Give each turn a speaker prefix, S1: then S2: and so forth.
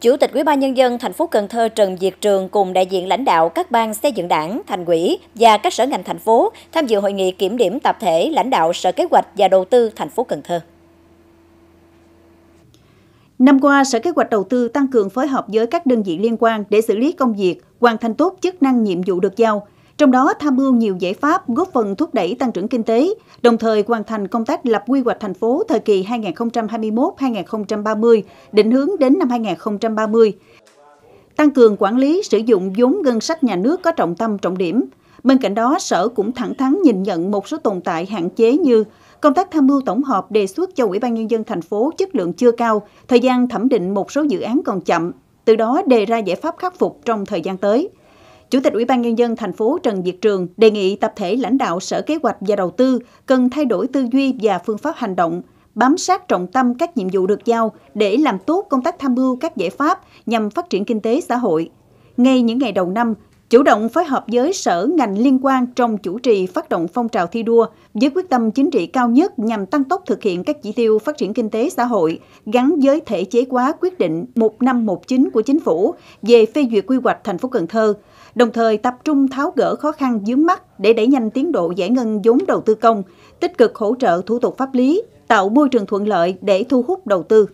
S1: Chủ tịch Ủy ban nhân dân thành phố Cần Thơ Trần Diệt Trường cùng đại diện lãnh đạo các ban xây dựng Đảng, thành ủy và các sở ngành thành phố tham dự hội nghị kiểm điểm tập thể lãnh đạo Sở Kế hoạch và Đầu tư thành phố Cần Thơ.
S2: Năm qua, Sở Kế hoạch Đầu tư tăng cường phối hợp với các đơn vị liên quan để xử lý công việc, hoàn thành tốt chức năng nhiệm vụ được giao – trong đó tham mưu nhiều giải pháp góp phần thúc đẩy tăng trưởng kinh tế, đồng thời hoàn thành công tác lập quy hoạch thành phố thời kỳ 2021-2030, định hướng đến năm 2030. Tăng cường quản lý sử dụng vốn ngân sách nhà nước có trọng tâm trọng điểm. Bên cạnh đó, Sở cũng thẳng thắn nhìn nhận một số tồn tại hạn chế như công tác tham mưu tổng hợp đề xuất cho Ủy ban Nhân dân thành phố chất lượng chưa cao, thời gian thẩm định một số dự án còn chậm, từ đó đề ra giải pháp khắc phục trong thời gian tới. Chủ tịch Ủy ban nhân dân thành phố Trần Diệt Trường đề nghị tập thể lãnh đạo Sở Kế hoạch và Đầu tư cần thay đổi tư duy và phương pháp hành động, bám sát trọng tâm các nhiệm vụ được giao để làm tốt công tác tham mưu các giải pháp nhằm phát triển kinh tế xã hội. Ngay những ngày đầu năm, chủ động phối hợp với sở ngành liên quan trong chủ trì phát động phong trào thi đua với quyết tâm chính trị cao nhất nhằm tăng tốc thực hiện các chỉ tiêu phát triển kinh tế xã hội gắn với thể chế hóa quyết định 1519 của chính phủ về phê duyệt quy hoạch thành phố Cần Thơ, đồng thời tập trung tháo gỡ khó khăn dướng mắt để đẩy nhanh tiến độ giải ngân vốn đầu tư công, tích cực hỗ trợ thủ tục pháp lý, tạo môi trường thuận lợi để thu hút đầu tư.